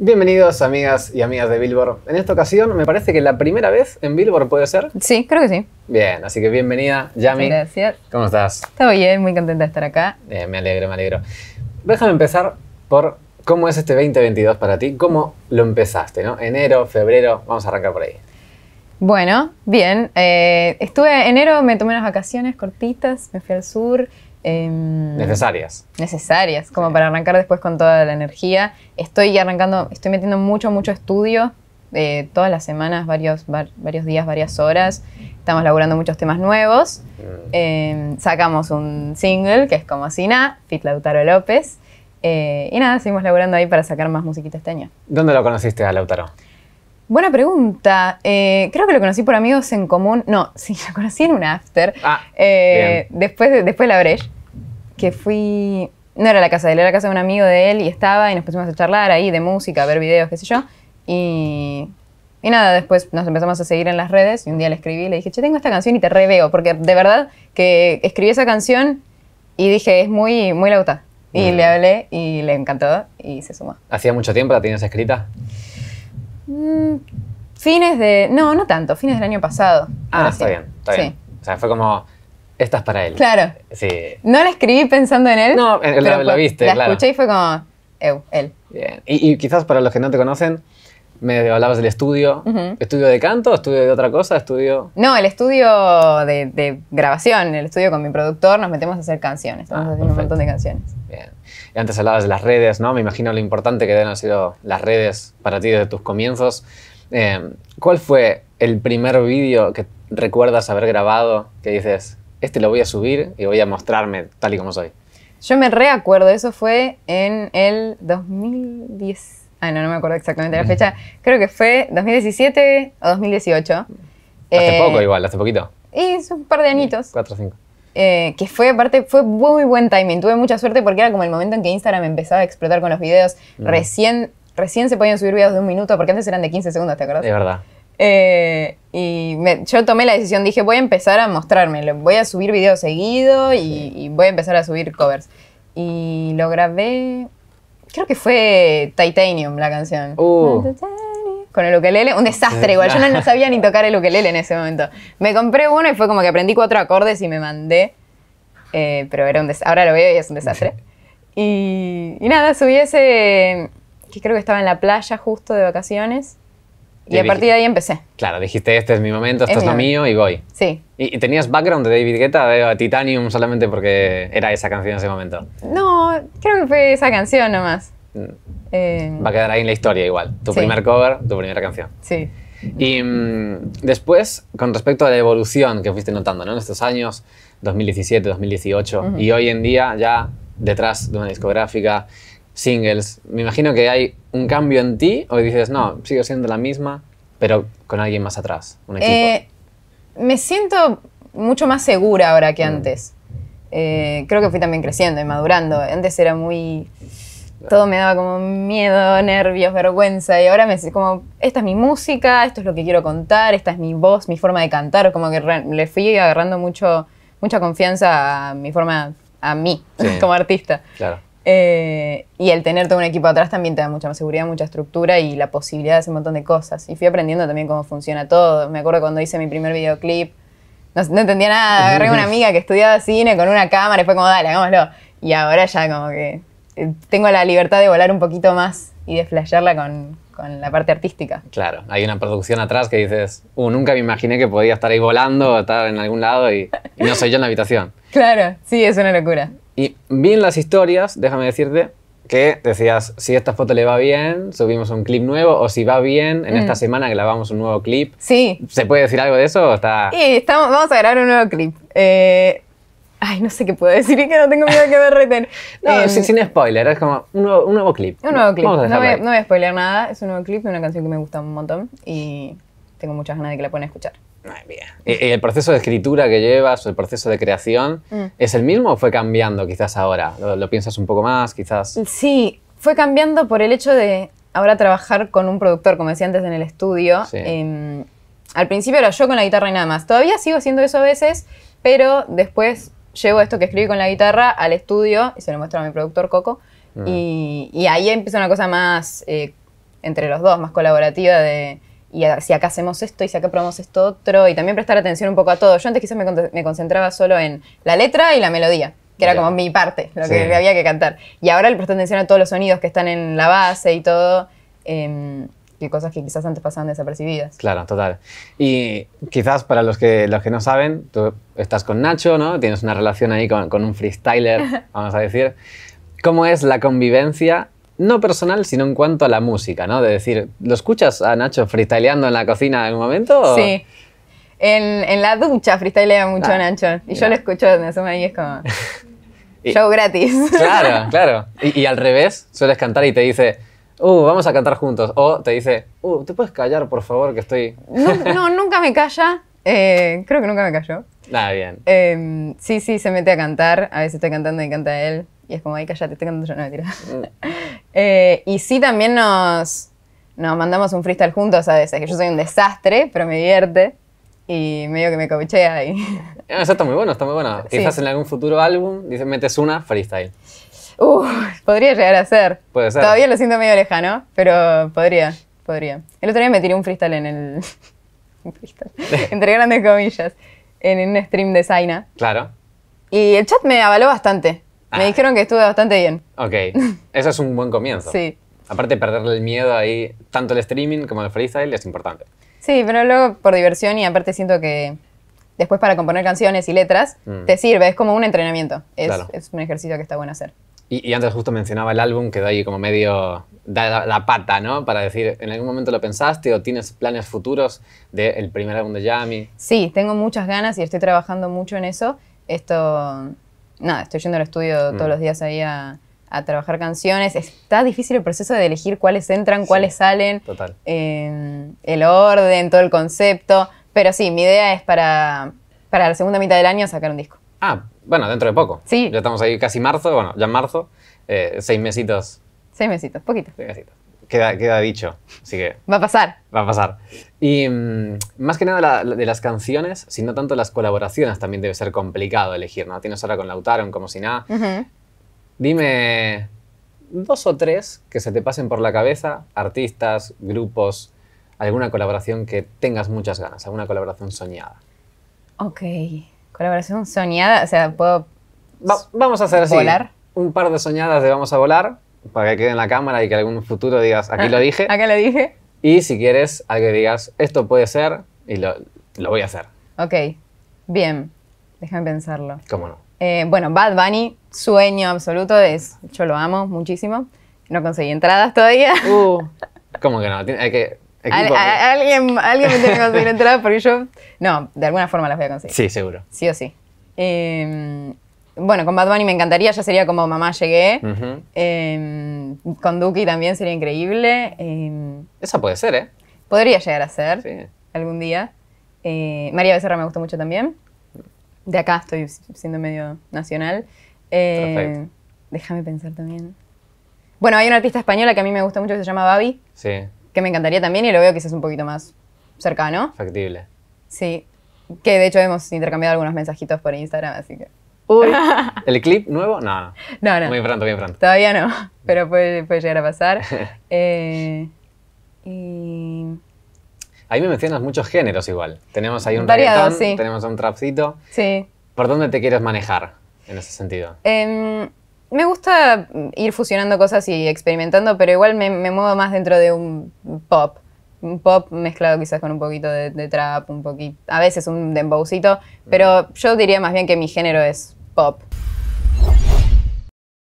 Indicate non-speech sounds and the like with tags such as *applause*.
Bienvenidos amigas y amigas de Billboard. En esta ocasión me parece que la primera vez en Billboard puede ser. Sí, creo que sí. Bien, así que bienvenida, Yami. Gracias. ¿Cómo estás? Estoy bien, muy contenta de estar acá. Bien, me alegro, me alegro. Déjame empezar por cómo es este 2022 para ti, cómo lo empezaste, ¿no? Enero, febrero, vamos a arrancar por ahí. Bueno, bien. Eh, estuve enero, me tomé unas vacaciones cortitas, me fui al sur, Em, necesarias. Necesarias, como para arrancar después con toda la energía. Estoy arrancando, estoy metiendo mucho, mucho estudio. Eh, todas las semanas, varios, varios días, varias horas. Estamos laburando muchos temas nuevos. Mm. Em, sacamos un single que es como Sina, Fit Lautaro López. Eh, y nada, seguimos laburando ahí para sacar más musiquita este año. ¿Dónde lo conociste a Lautaro? Buena pregunta. Eh, creo que lo conocí por amigos en común. No, *laughs* sí, lo conocí en un after. Ah, Después, después de la Breche que fui, no era la casa de él, era la casa de un amigo de él y estaba y nos pusimos a charlar ahí de música, a ver videos, qué sé yo. Y, nada, después nos empezamos a seguir en las redes y un día le escribí y le dije, yo tengo esta canción y te reveo, porque de verdad que escribí esa canción y dije, es muy, muy lauta. Y le hablé y le encantó y se sumó. ¿Hacía mucho tiempo la tienes escrita? Mm, fines de... No, no tanto, fines del año pasado. Ah, ah está bien, está bien. O sea, fue como esta es para él. Claro. Sí. No la escribí pensando en él. No, la, viste, la escuché y fue como, él. Bien. Y, quizás para los que no te conocen, me hablabas del estudio. ¿Estudio de canto? ¿Estudio de otra cosa? ¿Estudio...? No, el estudio de, grabación. El estudio con mi productor nos metemos a hacer canciones. Estamos ah, haciendo un montón de canciones. Bien. Y antes hablabas de las redes, ¿no? Me imagino lo importante que han sido las redes para ti desde tus comienzos. Eh, ¿Cuál fue el primer vídeo que recuerdas haber grabado que dices, este lo voy a subir y voy a mostrarme tal y como soy. Yo me reacuerdo, eso fue en el 2010. Ah, no, no me acuerdo exactamente la mm. fecha. Creo que fue 2017 o 2018. Hace eh, poco igual, hace poquito. Y un par de añitos. Cuatro o cinco. Eh, que fue, aparte, fue muy buen timing. Tuve mucha suerte porque era como el momento en que Instagram empezaba a explotar con los videos. Mm. Recién, recién se podían subir videos de un minuto, porque antes eran de 15 segundos, ¿te acuerdas? De verdad. Eh, y yo tomé la decisión, dije, voy a empezar a mostrarme, voy a subir videos seguido y, voy a empezar a subir covers. Y lo grabé, creo que fue Titanium la canción. Uh. Con el ukelele, un desastre igual, yo no, sabía ni tocar el ukelele en ese momento. Me compré uno y fue como que aprendí cuatro acordes y me mandé, eh, pero era un ahora lo veo y es un desastre. *laughs* Y, y nada, subí ese, que creo que estaba en la playa justo de vacaciones y, a partir de ahí empecé. Claro, dijiste, este es mi momento, esto es, lo mío y voy. Sí. ¿Y, tenías background de David Guetta, de Titanium, solamente porque era esa canción en ese momento? No, creo que fue esa canción nomás. Mm. Eh, Va a quedar ahí en la historia igual. Tu primer cover, tu primera canción. Sí. Y mm, después, con respecto a la evolución que fuiste notando ¿no? en estos años, 2017, 2018, y hoy en día ya detrás de una discográfica, singles, me imagino que hay un cambio en ti o dices, no, sigo siendo la misma, pero con alguien más atrás, un equipo? Eh, me siento mucho más segura ahora que mm. antes. Eh, creo que fui también creciendo y madurando. Antes era muy... Todo me daba como miedo, nervios, vergüenza y ahora me como, esta es mi música, esto es lo que quiero contar, esta es mi voz, mi forma de cantar, como que le fui agarrando mucho, mucha confianza a mi forma, a mí, *laughs* como artista. Claro. Eh, y el tener todo un equipo atrás también te da mucha más seguridad, mucha estructura y la posibilidad de hacer un montón de cosas. Y fui aprendiendo también cómo funciona todo. Me acuerdo cuando hice mi primer videoclip, no, entendía nada, agarré a una amiga que estudiaba cine con una cámara y fue como, dale, hagámoslo. Y ahora ya como que eh, tengo la libertad de volar un poquito más y de flashearla con, la parte artística. Claro, hay una producción atrás que dices, uh, nunca me imaginé que podía estar ahí volando, estar en algún lado y no soy yo en la habitación. *laughs* Claro, sí, es una locura. Y vi en las historias, déjame decirte, que decías, si esta foto le va bien, subimos un clip nuevo, o si va bien, en esta mm. semana grabamos un nuevo clip. Sí. ¿Se puede decir algo de eso? O está... Y estamos, vamos a grabar un nuevo clip. Eh, ay, no sé qué puedo decir, *laughs* que no tengo miedo que me reten. *laughs* no, em, sin, spoiler, es como un nuevo, clip. Un nuevo clip. Vamos a no, no voy a spoiler nada, es un nuevo clip de una canción que me gusta un montón y tengo muchas ganas de que la puedan escuchar el proceso de escritura que llevas o el proceso de creación mm. es el mismo o fue cambiando quizás ahora? ¿Lo, piensas un poco más quizás? Sí, fue cambiando por el hecho de ahora trabajar con un productor, como decía antes, en el estudio. Em, al principio era yo con la guitarra y nada más. Todavía sigo haciendo eso a veces, pero después llevo esto que escribí con la guitarra al estudio y se lo muestro a mi productor Coco. Mm. Y, ahí empieza una cosa más eh, entre los dos, más colaborativa de y si acá hacemos esto y si acá probamos esto otro, y también prestar atención un poco a todo. Yo antes quizás me, concentraba solo en la letra y la melodía, que era como mi parte, lo que había que cantar. Y ahora le presto atención a todos los sonidos que están en la base y todo. Em, y cosas que quizás antes pasaban desapercibidas. Claro, total. Y quizás para los que, los que no saben, tú estás con Nacho, ¿no? Tienes una relación ahí con un freestyler, *laughs* vamos a decir. ¿Cómo es la convivencia no personal, sino en cuanto a la música, ¿no? De decir, ¿lo escuchas a Nacho freestyleando en la cocina en algún momento? Sí. En, la ducha freestylea mucho ah, Nacho. Y yo lo escucho, me asoma y es como. *laughs* show gratis. claro, *laughs* claro. Y, al revés, sueles cantar y te dice. Uh, vamos a cantar juntos. O te dice, uh, ¿te puedes callar, por favor, que estoy...? *laughs* no, nunca me calla. Eh, creo que nunca me calló. Nada, ah, bien. Em, sí, sí, se mete a cantar. A veces estoy cantando y canta él. Y es como, ay, cállate, estoy cantando yo, no me eh, y sí, también nos, nos mandamos un freestyle juntos a veces, que yo soy un desastre, pero me divierte y medio que me cochea *laughs* ahí. Eso está muy bueno, está muy bueno. Quizás en algún futuro álbum dices, metes una freestyle. Uh, podría llegar a ser. ser. Todavía lo siento medio lejano, pero podría, podría. El otro día me tiré un freestyle en el... *laughs* un freestyle, *laughs* entre grandes comillas, en un stream de Zaina. Claro. Y el chat me avaló bastante. Me ah. dijeron que estuve bastante bien. Ok, eso es un buen comienzo. *laughs* sí. Aparte, perderle el miedo ahí, tanto el streaming como el freestyle es importante. Sí, pero luego por diversión y aparte siento que después para componer canciones y letras mm. te sirve, es como un entrenamiento, es, es un ejercicio que está bueno hacer. Y, antes justo mencionaba el álbum, quedó ahí como medio da la, pata, ¿no? Para decir, ¿en algún momento lo pensaste o tienes planes futuros del primer álbum de Yami? Sí, tengo muchas ganas y estoy trabajando mucho en eso. Esto no, estoy yendo al estudio todos mm. los días ahí a, trabajar canciones. Está difícil el proceso de elegir cuáles entran, cuáles salen, total. Eh, el orden, todo el concepto. Pero sí, mi idea es para, para la segunda mitad del año sacar un disco. Ah, bueno, dentro de poco. Sí. Ya estamos ahí casi marzo, bueno, ya en marzo, eh, seis mesitos. Seis mesitos, poquito. Seis mesitos queda, dicho. Así que. Va a pasar. Va a pasar. Y mm, más que nada de las canciones, sino tanto las colaboraciones también debe ser complicado elegir, ¿no? Tienes ahora con Lautaro, como si nada. Dime dos o tres que se te pasen por la cabeza, artistas, grupos, alguna colaboración que tengas muchas ganas, alguna colaboración soñada. Ok, colaboración soñada, o sea, puedo... vamos a hacer así. Un par de soñadas de vamos a volar para que quede en la cámara y que algún futuro digas, aquí lo dije. *laughs* Acá lo dije. Y si quieres, a que digas, esto puede ser y lo, lo voy a hacer. Ok, bien. Déjame pensarlo. ¿Cómo no? Eh, bueno, Bad Bunny, sueño absoluto, es, yo lo amo muchísimo. No conseguí entradas todavía. *laughs* Uh, ¿Cómo que no? Hay que... alguien, alguien me tiene que conseguir *laughs* entradas porque yo... No, de alguna forma las voy a conseguir. Sí, seguro. Sí o sí. Eh, bueno, con Bad Bunny me encantaría, ya sería como mamá llegué. Em, con Duki también sería increíble. Eso em, Esa puede ser, ¿eh? Podría llegar a ser algún día. Eh, María Becerra me gusta mucho también. De acá estoy siendo medio nacional. Em, déjame pensar también. Bueno, hay una artista española que a mí me gusta mucho que se llama Babi. Sí. Que me encantaría también y lo veo que es un poquito más cercano. Factible. Sí. Que de hecho hemos intercambiado algunos mensajitos por Instagram, así que. *laughs* ¿El clip nuevo? No, no. No, Muy pronto, muy pronto. Todavía no, *laughs* pero puede, llegar a pasar. *laughs* Eh, y... Ahí me mencionas muchos géneros igual. Tenemos ahí un Variado, tenemos un trapcito. Sí. ¿Por dónde te quieres manejar en ese sentido? Em, me gusta ir fusionando cosas y experimentando, pero igual me, muevo más dentro de un pop. Un pop mezclado quizás con un poquito de, trap, un poquito, a veces un dembowcito, pero yo diría más bien que mi género es Bob.